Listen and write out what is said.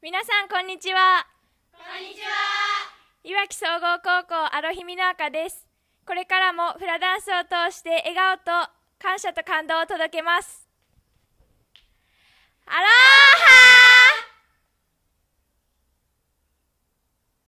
皆さんこんにちはこんにちはいわき総合高校アロヒミノアカですこれからもフラダンスを通して笑顔と感謝と感動を届けます